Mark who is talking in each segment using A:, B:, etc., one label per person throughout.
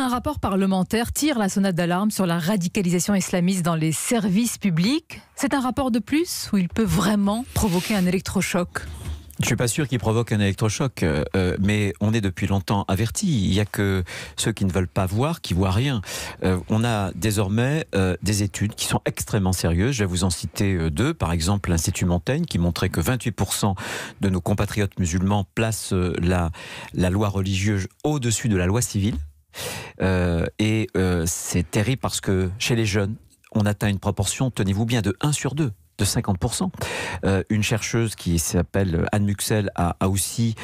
A: Un rapport parlementaire tire la sonnette d'alarme sur la radicalisation islamiste dans les services publics. C'est un rapport de plus où il peut vraiment provoquer un électrochoc
B: je ne suis pas sûr qu'il provoque un électrochoc, euh, euh, mais on est depuis longtemps averti. Il n'y a que ceux qui ne veulent pas voir qui voient rien. Euh, on a désormais des études qui sont extrêmement sérieuses. Je vais vous en citer deux. Par exemple, l'Institut Montaigne qui montrait que 28% de nos compatriotes musulmans placent la, la loi religieuse au-dessus de la loi civile. Euh, et euh, c'est terrible parce que chez les jeunes, on atteint une proportion, tenez-vous bien, de 1 sur 2 de 50%. Euh, une chercheuse qui s'appelle Anne Muxel a, aussi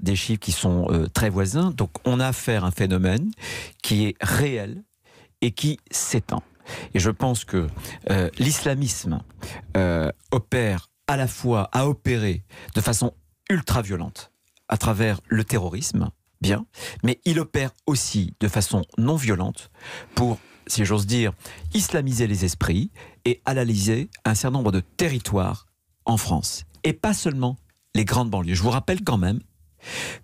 B: des chiffres qui sont très voisins. Donc on a affaire à un phénomène qui est réel et qui s'étend. Et je pense que l'islamisme opère à la fois à opérer de façon ultra violente à travers le terrorisme bien, mais il opère aussi de façon non violente pour, si j'ose dire, islamiser les esprits et analyser un certain nombre de territoires en France, et pas seulement les grandes banlieues. Je vous rappelle quand même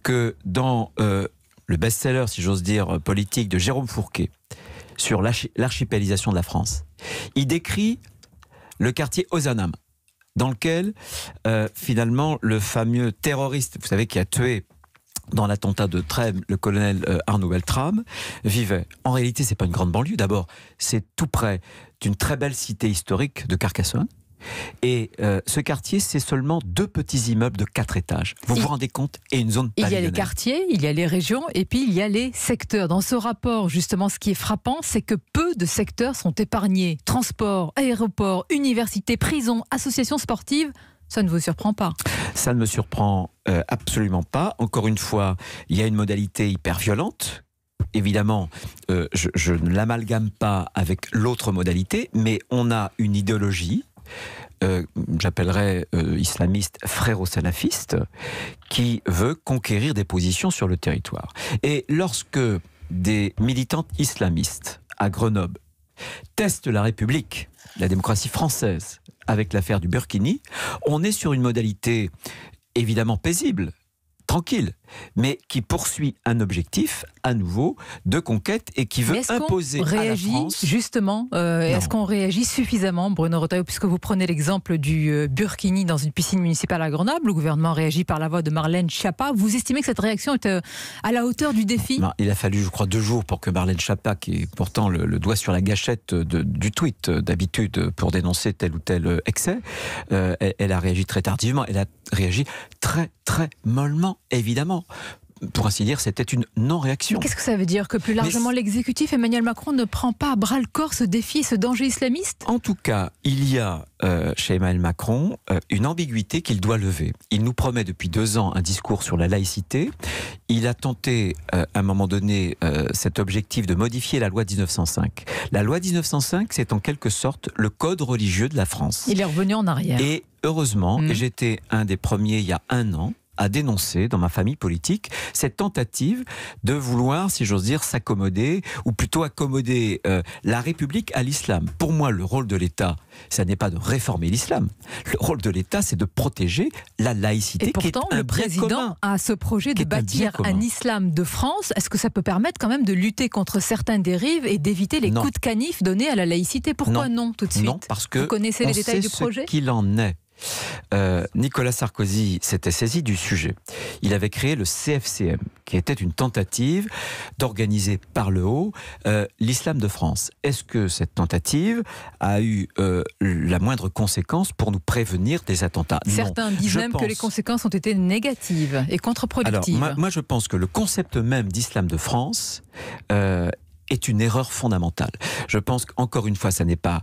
B: que dans euh, le best-seller, si j'ose dire, politique de Jérôme Fourquet sur l'archipélisation de la France, il décrit le quartier Ozanam, dans lequel euh, finalement le fameux terroriste, vous savez, qui a tué dans l'attentat de Trèves, le colonel euh, Arnaud Beltrame vivait. En réalité, c'est pas une grande banlieue. D'abord, c'est tout près d'une très belle cité historique de Carcassonne. Et euh, ce quartier, c'est seulement deux petits immeubles de quatre étages. Vous vous rendez compte Et une zone Il y a les
A: quartiers, il y a les régions, et puis il y a les secteurs. Dans ce rapport, justement, ce qui est frappant, c'est que peu de secteurs sont épargnés. Transport, aéroport, université, prison, associations sportives, ça ne vous surprend pas
B: ça ne me surprend euh, absolument pas. Encore une fois, il y a une modalité hyper violente. Évidemment, euh, je, ne l'amalgame pas avec l'autre modalité, mais on a une idéologie euh, j'appellerais islamiste fréro-salafiste, qui veut conquérir des positions sur le territoire. Et lorsque des militantes islamistes à Grenoble testent la République, la démocratie française, avec l'affaire du Burkini, on est sur une modalité évidemment paisible, tranquille mais qui poursuit un objectif à nouveau de conquête et qui veut imposer réagit, à la France
A: justement euh, Est-ce qu'on réagit suffisamment, Bruno Retailleau, puisque vous prenez l'exemple du euh, Burkini dans une piscine municipale à Grenoble, le gouvernement réagit par la voix de Marlène Schiappa. Vous estimez que cette réaction est euh, à la hauteur du défi
B: Il a fallu, je crois, deux jours pour que Marlène Schiappa, qui est pourtant le, doigt sur la gâchette du tweet d'habitude pour dénoncer tel ou tel excès, elle a réagi très tardivement. Elle a réagi très très mollement, évidemment pour ainsi dire, c'était une non-réaction. Qu'est-ce que
A: ça veut dire Que plus largement, l'exécutif Emmanuel Macron ne prend pas à bras le corps ce défi, ce danger islamiste
B: En tout cas, il y a euh, chez Emmanuel Macron euh, une ambiguïté qu'il doit lever. Il nous promet depuis deux ans un discours sur la laïcité. Il a tenté, euh, à un moment donné, cet objectif de modifier la loi 1905. La loi 1905, c'est en quelque sorte le code religieux de la France.
A: Il est revenu en arrière. Et
B: heureusement, mm. j'étais un des premiers il y a un an à dénoncer dans ma famille politique cette tentative de vouloir, si j'ose dire, s'accommoder, ou plutôt accommoder euh, la République à l'islam. Pour moi, le rôle de l'État, ça n'est pas de réformer l'islam. Le rôle de l'État, c'est de protéger la laïcité. Et pourtant, le président
A: a ce projet de bâtir un, islam de France. Est-ce que ça peut permettre quand même de lutter contre certaines dérives et d'éviter les coups de canif donnés à la laïcité Pourquoi non. tout de suite
B: parce que vous connaissez les détails du projet. Qu'il en est. Euh, Nicolas Sarkozy s'était saisi du sujet. Il avait créé le CFCM, qui était une tentative d'organiser par le haut euh, l'islam de France. Est-ce que cette tentative a eu euh, la moindre conséquence pour nous prévenir des attentats Certains disent même que les
A: conséquences ont été négatives et contre-productives. Moi,
B: moi, je pense que le concept même d'islam de France est une erreur fondamentale. Je pense qu'encore une fois, ça n'est pas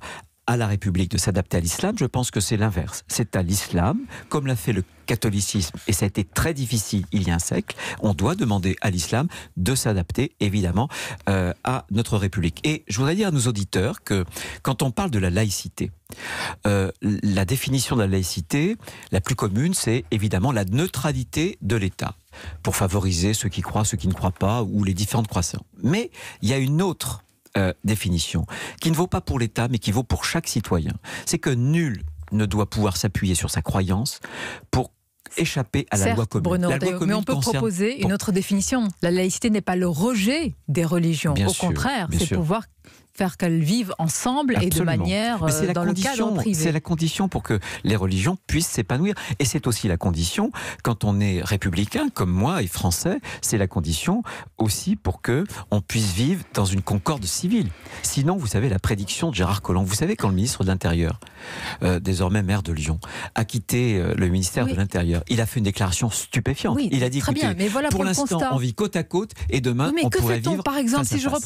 B: à la République de s'adapter à l'islam. Je pense que c'est l'inverse. C'est à l'islam, comme l'a fait le catholicisme, et ça a été très difficile il y a un siècle, on doit demander à l'islam de s'adapter évidemment euh, à notre République. Et je voudrais dire à nos auditeurs que quand on parle de la laïcité, euh, la définition de la laïcité, la plus commune, c'est évidemment la neutralité de l'État pour favoriser ceux qui croient, ceux qui ne croient pas, ou les différentes croissants. Mais il y a une autre euh, définition, qui ne vaut pas pour l'État, mais qui vaut pour chaque citoyen. C'est que nul ne doit pouvoir s'appuyer sur sa croyance pour échapper à la loi commune. mais on peut proposer
A: une autre définition. La laïcité n'est pas le rejet des religions. au contraire, c'est pouvoir faire qu'elles vivent ensemble et de manière euh, dans le cadre privé. C'est la
B: condition pour que les religions puissent s'épanouir. Et c'est aussi la condition, quand on est républicain comme moi et français, c'est la condition aussi pour que on puisse vivre dans une concorde civile. Sinon, vous savez, la prédiction de Gérard Collomb, vous savez quand le ministre de l'Intérieur, euh, désormais maire de Lyon, a quitté euh, le ministère de l'Intérieur, il a fait une déclaration stupéfiante. il a dit, que mais voilà pour, l'instant, on vit côte à côte et demain, mais on que pourrait vivre... Par exemple, si je reprends